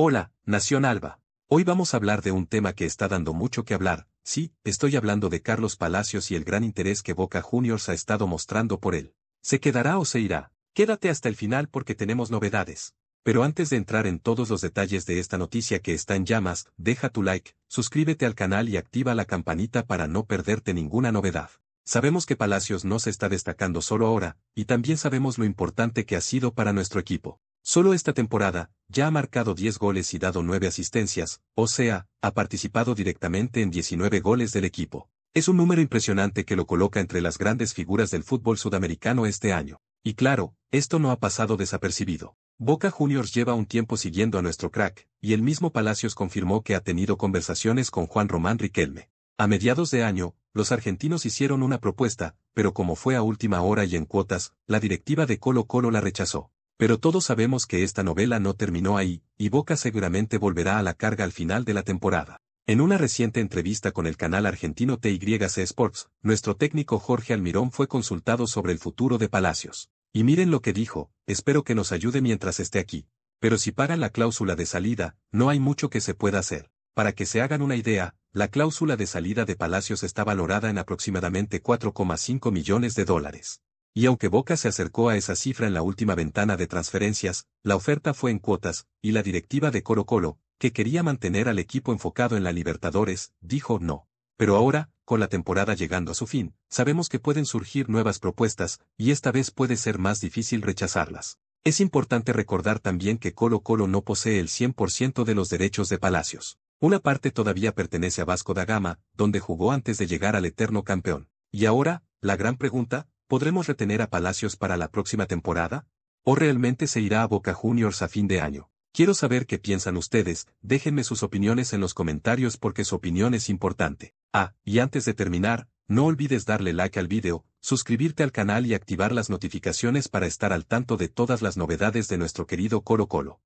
Hola, Nación Alba. Hoy vamos a hablar de un tema que está dando mucho que hablar, sí, estoy hablando de Carlos Palacios y el gran interés que Boca Juniors ha estado mostrando por él. ¿Se quedará o se irá? Quédate hasta el final porque tenemos novedades. Pero antes de entrar en todos los detalles de esta noticia que está en llamas, deja tu like, suscríbete al canal y activa la campanita para no perderte ninguna novedad. Sabemos que Palacios no se está destacando solo ahora, y también sabemos lo importante que ha sido para nuestro equipo. Solo esta temporada, ya ha marcado 10 goles y dado 9 asistencias, o sea, ha participado directamente en 19 goles del equipo. Es un número impresionante que lo coloca entre las grandes figuras del fútbol sudamericano este año. Y claro, esto no ha pasado desapercibido. Boca Juniors lleva un tiempo siguiendo a nuestro crack, y el mismo Palacios confirmó que ha tenido conversaciones con Juan Román Riquelme. A mediados de año, los argentinos hicieron una propuesta, pero como fue a última hora y en cuotas, la directiva de Colo Colo la rechazó. Pero todos sabemos que esta novela no terminó ahí, y Boca seguramente volverá a la carga al final de la temporada. En una reciente entrevista con el canal argentino TYC Sports, nuestro técnico Jorge Almirón fue consultado sobre el futuro de Palacios. Y miren lo que dijo, espero que nos ayude mientras esté aquí. Pero si para la cláusula de salida, no hay mucho que se pueda hacer. Para que se hagan una idea, la cláusula de salida de Palacios está valorada en aproximadamente 4,5 millones de dólares y aunque Boca se acercó a esa cifra en la última ventana de transferencias, la oferta fue en cuotas, y la directiva de Colo Colo, que quería mantener al equipo enfocado en la Libertadores, dijo no. Pero ahora, con la temporada llegando a su fin, sabemos que pueden surgir nuevas propuestas, y esta vez puede ser más difícil rechazarlas. Es importante recordar también que Colo Colo no posee el 100% de los derechos de Palacios. Una parte todavía pertenece a Vasco da Gama, donde jugó antes de llegar al eterno campeón. Y ahora, la gran pregunta, ¿Podremos retener a Palacios para la próxima temporada? ¿O realmente se irá a Boca Juniors a fin de año? Quiero saber qué piensan ustedes, déjenme sus opiniones en los comentarios porque su opinión es importante. Ah, y antes de terminar, no olvides darle like al video, suscribirte al canal y activar las notificaciones para estar al tanto de todas las novedades de nuestro querido Colo Colo.